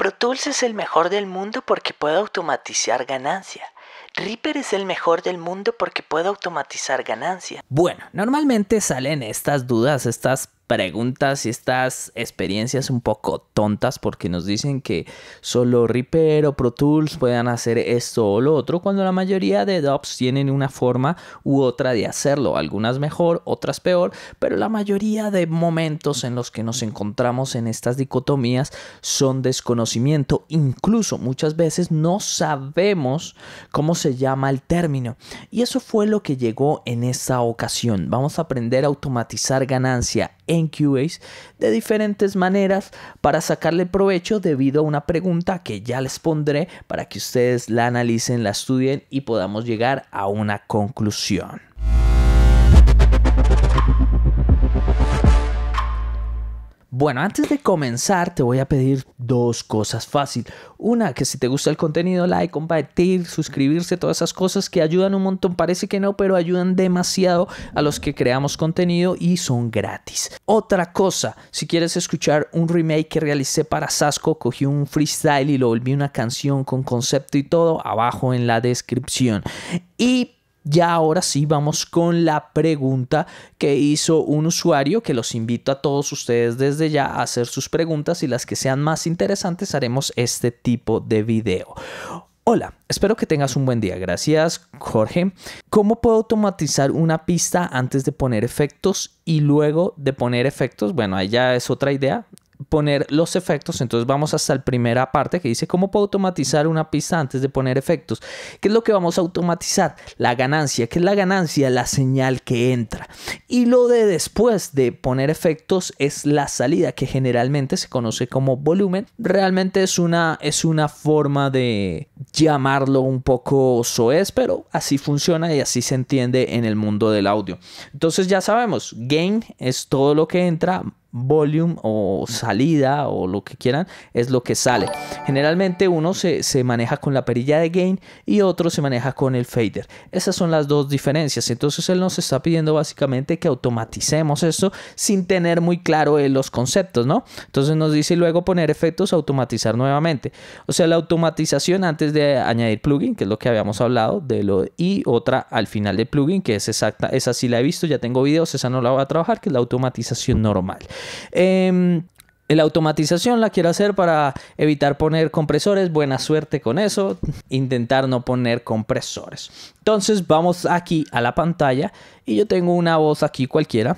Pro Tools es el mejor del mundo porque puede automatizar ganancia. Reaper es el mejor del mundo porque puede automatizar ganancia. Bueno, normalmente salen estas dudas, estas preguntas y estas experiencias un poco tontas porque nos dicen que solo Reaper o Pro Tools puedan hacer esto o lo otro cuando la mayoría de DOPs tienen una forma u otra de hacerlo, algunas mejor, otras peor, pero la mayoría de momentos en los que nos encontramos en estas dicotomías son desconocimiento, incluso muchas veces no sabemos cómo se se llama el término. Y eso fue lo que llegó en esa ocasión. Vamos a aprender a automatizar ganancia en QAs de diferentes maneras para sacarle provecho debido a una pregunta que ya les pondré para que ustedes la analicen, la estudien y podamos llegar a una conclusión. Bueno, antes de comenzar te voy a pedir dos cosas fácil. Una, que si te gusta el contenido, like, compartir, suscribirse, todas esas cosas que ayudan un montón. Parece que no, pero ayudan demasiado a los que creamos contenido y son gratis. Otra cosa, si quieres escuchar un remake que realicé para Sasco, cogí un freestyle y lo volví una canción con concepto y todo, abajo en la descripción. Y ya ahora sí vamos con la pregunta que hizo un usuario que los invito a todos ustedes desde ya a hacer sus preguntas y las que sean más interesantes haremos este tipo de video. Hola, espero que tengas un buen día. Gracias, Jorge. ¿Cómo puedo automatizar una pista antes de poner efectos y luego de poner efectos? Bueno, ahí ya es otra idea poner los efectos. Entonces vamos hasta la primera parte que dice cómo puedo automatizar una pista antes de poner efectos. ¿Qué es lo que vamos a automatizar? La ganancia. Que es la ganancia? La señal que entra. Y lo de después de poner efectos es la salida que generalmente se conoce como volumen. Realmente es una, es una forma de llamarlo un poco soez, pero así funciona y así se entiende en el mundo del audio. Entonces ya sabemos, gain es todo lo que entra volume o salida o lo que quieran es lo que sale generalmente uno se, maneja con la perilla de gain y otro se maneja con el fader esas son las dos diferencias entonces él nos está pidiendo básicamente que automaticemos esto sin tener muy claro los conceptos no entonces nos dice luego poner efectos automatizar nuevamente o sea la automatización antes de añadir plugin que es lo que habíamos hablado de lo y otra al final del plugin que es exacta esa sí la he visto ya tengo videos esa no la voy a trabajar que es la automatización normal eh, la automatización la quiero hacer para evitar poner compresores. Buena suerte con eso. Intentar no poner compresores. Entonces vamos aquí a la pantalla y yo tengo una voz aquí cualquiera.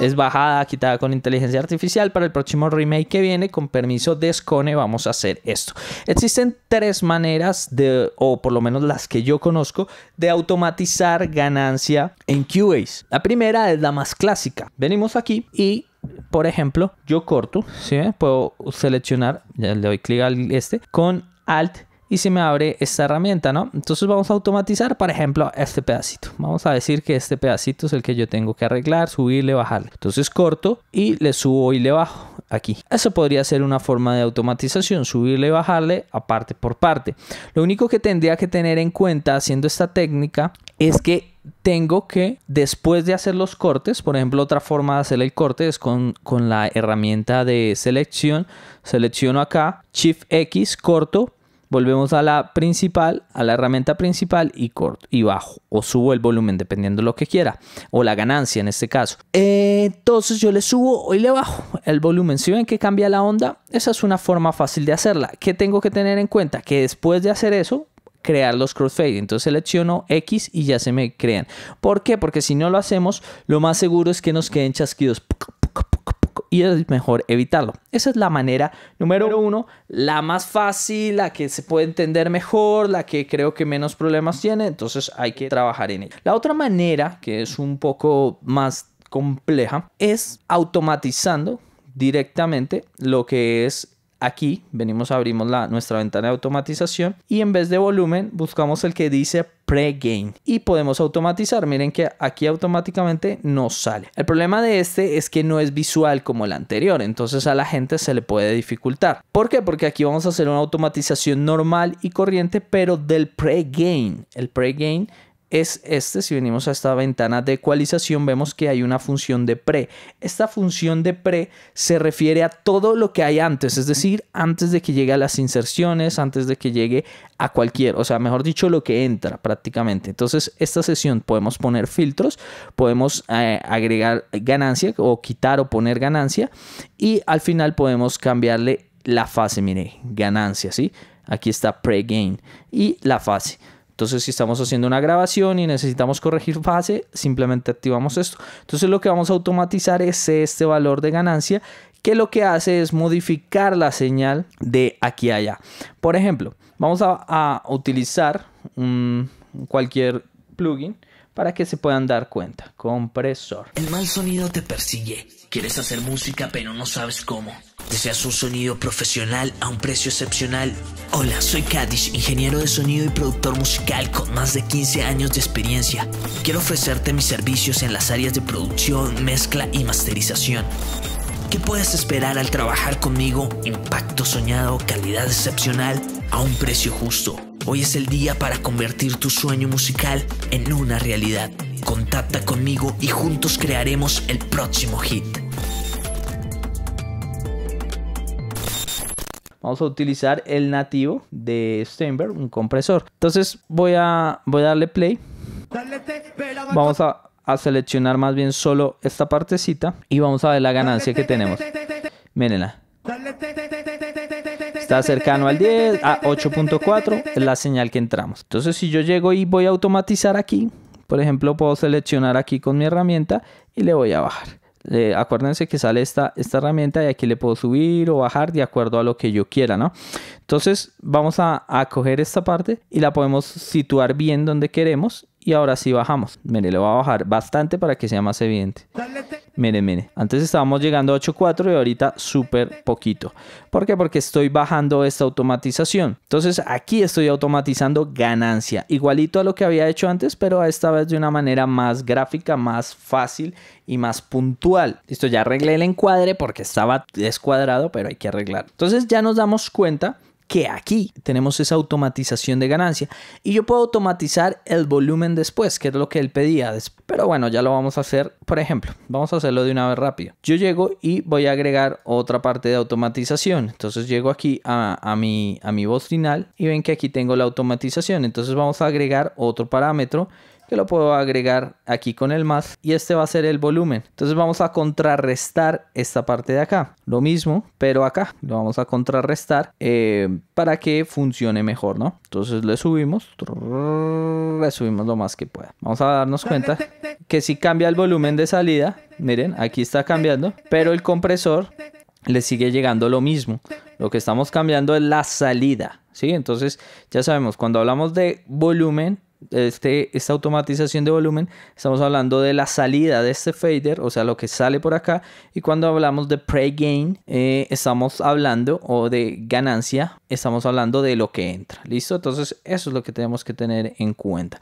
Es bajada, quitada con inteligencia artificial. Para el próximo remake que viene, con permiso de Scone, vamos a hacer esto. Existen tres maneras de, o por lo menos las que yo conozco, de automatizar ganancia en QAs. La primera es la más clásica. Venimos aquí y por ejemplo, yo corto, ¿sí? puedo seleccionar, le doy clic al este, con Alt y se me abre esta herramienta, ¿no? Entonces vamos a automatizar, por ejemplo, este pedacito. Vamos a decir que este pedacito es el que yo tengo que arreglar, subirle, bajarle. Entonces corto y le subo y le bajo aquí. Eso podría ser una forma de automatización, subirle y bajarle parte por parte. Lo único que tendría que tener en cuenta haciendo esta técnica es que tengo que, después de hacer los cortes, por ejemplo, otra forma de hacer el corte es con, la herramienta de selección. Selecciono acá, Shift X, corto, volvemos a la principal, a la herramienta principal y corto y bajo o subo el volumen dependiendo de lo que quiera o la ganancia en este caso. Eh, entonces yo le subo y le bajo el volumen. Si ven que cambia la onda, esa es una forma fácil de hacerla. ¿Qué tengo que tener en cuenta? Que después de hacer eso, crear los crossfade. Entonces selecciono X y ya se me crean. ¿Por qué? Porque si no lo hacemos, lo más seguro es que nos queden chasquidos. Y es mejor evitarlo. Esa es la manera número uno, la más fácil, la que se puede entender mejor, la que creo que menos problemas tiene. Entonces hay que trabajar en ella. La otra manera, que es un poco más compleja, es automatizando directamente lo que es aquí venimos, abrimos la, nuestra ventana de automatización y en vez de volumen buscamos el que dice pre-gain. y podemos automatizar. Miren que aquí automáticamente nos sale. El problema de este es que no es visual como el anterior, entonces a la gente se le puede dificultar. ¿Por qué? Porque aquí vamos a hacer una automatización normal y corriente, pero del gain El gain es este. Si venimos a esta ventana de ecualización, vemos que hay una función de pre. Esta función de pre se refiere a todo lo que hay antes, es decir, antes de que llegue a las inserciones, antes de que llegue a cualquier, o sea, mejor dicho, lo que entra prácticamente. Entonces, esta sesión podemos poner filtros, podemos eh, agregar ganancia o quitar o poner ganancia y al final podemos cambiarle la fase, mire, ganancia, ¿sí? Aquí está pre-gain y la fase. Entonces, si estamos haciendo una grabación y necesitamos corregir fase, simplemente activamos esto. Entonces, lo que vamos a automatizar es este valor de ganancia que lo que hace es modificar la señal de aquí a allá. Por ejemplo, vamos a, utilizar cualquier plugin para que se puedan dar cuenta. Compresor. El mal sonido te persigue. Quieres hacer música pero no sabes cómo. ¿Deseas este un sonido profesional a un precio excepcional? Hola, soy Kadish, ingeniero de sonido y productor musical con más de 15 años de experiencia. Quiero ofrecerte mis servicios en las áreas de producción, mezcla y masterización. ¿Qué puedes esperar al trabajar conmigo? Impacto soñado, calidad excepcional, a un precio justo. Hoy es el día para convertir tu sueño musical en una realidad. Contacta conmigo y juntos crearemos el próximo hit. vamos a utilizar el nativo de Steinberg, un compresor. Entonces voy a, voy a darle play. Vamos a, a seleccionar más bien solo esta partecita y vamos a ver la ganancia que tenemos. Mírenla. Está cercano al 10, a 8.4 es la señal que entramos. Entonces si yo llego y voy a automatizar aquí, por ejemplo puedo seleccionar aquí con mi herramienta y le voy a bajar. Eh, acuérdense que sale esta, esta herramienta y aquí le puedo subir o bajar de acuerdo a lo que yo quiera, ¿no? Entonces vamos a, a coger esta parte y la podemos situar bien donde queremos y ahora sí bajamos. Mire, le voy a bajar bastante para que sea más evidente. Miren, miren. Antes estábamos llegando a 8.4 y ahorita súper poquito. ¿Por qué? Porque estoy bajando esta automatización. Entonces aquí estoy automatizando ganancia. Igualito a lo que había hecho antes, pero esta vez de una manera más gráfica, más fácil y más puntual. Listo, ya arreglé el encuadre porque estaba descuadrado, pero hay que arreglar Entonces ya nos damos cuenta que aquí tenemos esa automatización de ganancia y yo puedo automatizar el volumen después, que es lo que él pedía. Pero bueno, ya lo vamos a hacer. Por ejemplo, vamos a hacerlo de una vez rápido. Yo llego y voy a agregar otra parte de automatización. Entonces llego aquí a, mi, a mi voz final y ven que aquí tengo la automatización. Entonces vamos a agregar otro parámetro lo puedo agregar aquí con el más y este va a ser el volumen. Entonces vamos a contrarrestar esta parte de acá. Lo mismo, pero acá lo vamos a contrarrestar eh, para que funcione mejor, ¿no? Entonces le subimos, le subimos lo más que pueda. Vamos a darnos cuenta que si cambia el volumen de salida, miren, aquí está cambiando, pero el compresor le sigue llegando lo mismo. Lo que estamos cambiando es la salida, ¿sí? Entonces ya sabemos, cuando hablamos de volumen, este, esta automatización de volumen, estamos hablando de la salida de este fader, o sea, lo que sale por acá. Y cuando hablamos de pre-gain, eh, estamos hablando, o de ganancia, estamos hablando de lo que entra. ¿Listo? Entonces, eso es lo que tenemos que tener en cuenta.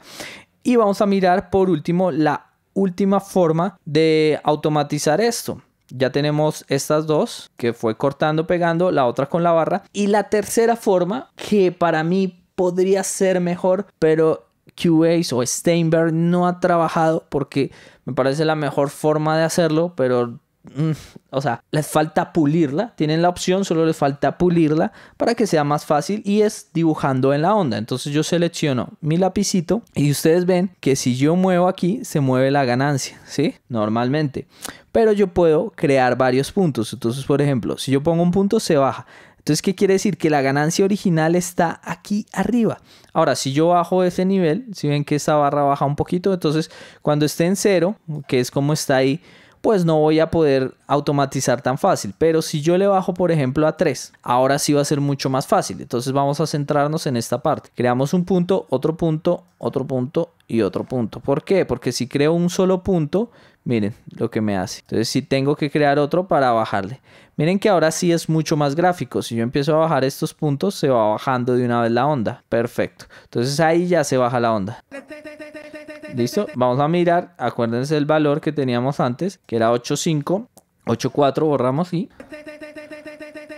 Y vamos a mirar por último la última forma de automatizar esto. Ya tenemos estas dos, que fue cortando, pegando, la otra con la barra. Y la tercera forma, que para mí podría ser mejor, pero Q&A o Steinberg no ha trabajado porque me parece la mejor forma de hacerlo, pero mm, o sea, les falta pulirla, tienen la opción, solo les falta pulirla para que sea más fácil y es dibujando en la onda. Entonces yo selecciono mi lapicito y ustedes ven que si yo muevo aquí se mueve la ganancia, ¿sí? Normalmente. Pero yo puedo crear varios puntos. Entonces, por ejemplo, si yo pongo un punto se baja. Entonces, ¿qué quiere decir? Que la ganancia original está aquí arriba. Ahora, si yo bajo ese nivel, si ven que esta barra baja un poquito, entonces cuando esté en cero, que es como está ahí, pues no voy a poder automatizar tan fácil. Pero si yo le bajo, por ejemplo, a 3, ahora sí va a ser mucho más fácil. Entonces vamos a centrarnos en esta parte. Creamos un punto, otro punto, otro punto y otro punto. ¿Por qué? Porque si creo un solo punto, miren lo que me hace. Entonces si tengo que crear otro para bajarle. Miren que ahora sí es mucho más gráfico. Si yo empiezo a bajar estos puntos, se va bajando de una vez la onda. Perfecto. Entonces ahí ya se baja la onda. Listo, vamos a mirar, acuérdense el valor que teníamos antes, que era 8.5, 8.4 borramos y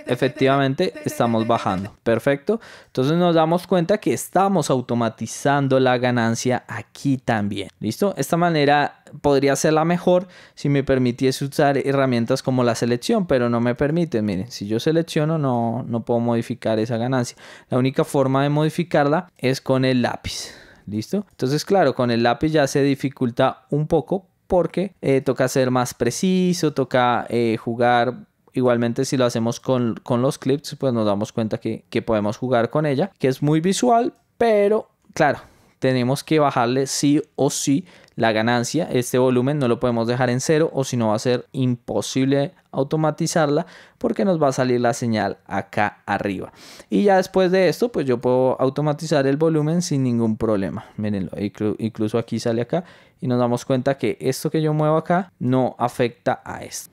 efectivamente estamos bajando. Perfecto. Entonces nos damos cuenta que estamos automatizando la ganancia aquí también. ¿Listo? Esta manera podría ser la mejor si me permitiese usar herramientas como la selección, pero no me permite. Miren, si yo selecciono no, no puedo modificar esa ganancia. La única forma de modificarla es con el lápiz. ¿Listo? Entonces, claro, con el lápiz ya se dificulta un poco porque eh, toca ser más preciso, toca eh, jugar Igualmente si lo hacemos con, los clips, pues nos damos cuenta que, que podemos jugar con ella, que es muy visual, pero claro, tenemos que bajarle sí o sí la ganancia. Este volumen no lo podemos dejar en cero o si no va a ser imposible automatizarla porque nos va a salir la señal acá arriba. Y ya después de esto, pues yo puedo automatizar el volumen sin ningún problema. Mírenlo, incluso aquí sale acá y nos damos cuenta que esto que yo muevo acá no afecta a esto.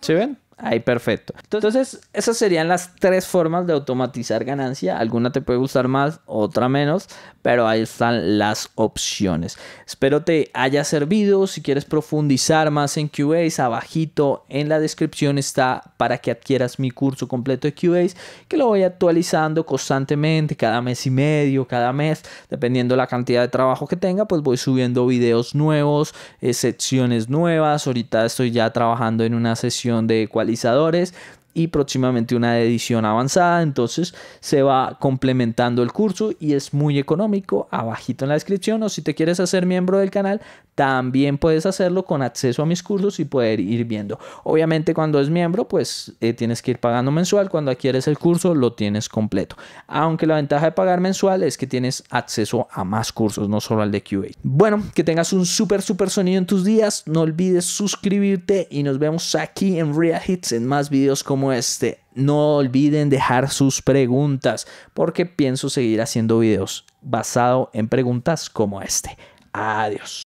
¿Se ven? Ahí perfecto. Entonces, esas serían las tres formas de automatizar ganancia. Alguna te puede gustar más, otra menos, pero ahí están las opciones. Espero te haya servido. Si quieres profundizar más en QBase, abajito en la descripción está para que adquieras mi curso completo de QBase que lo voy actualizando constantemente, cada mes y medio, cada mes, dependiendo la cantidad de trabajo que tenga, pues voy subiendo videos nuevos, eh, secciones nuevas. Ahorita estoy ya trabajando en una sesión de cualquier realizadores y próximamente una edición avanzada. Entonces se va complementando el curso y es muy económico. Abajito en la descripción o si te quieres hacer miembro del canal, también puedes hacerlo con acceso a mis cursos y poder ir viendo. Obviamente cuando es miembro, pues eh, tienes que ir pagando mensual. Cuando adquieres el curso, lo tienes completo. Aunque la ventaja de pagar mensual es que tienes acceso a más cursos, no solo al de QA. Bueno, que tengas un súper, súper sonido en tus días. No olvides suscribirte y nos vemos aquí en Real Hits en más videos como este. No olviden dejar sus preguntas porque pienso seguir haciendo videos basado en preguntas como este. Adiós.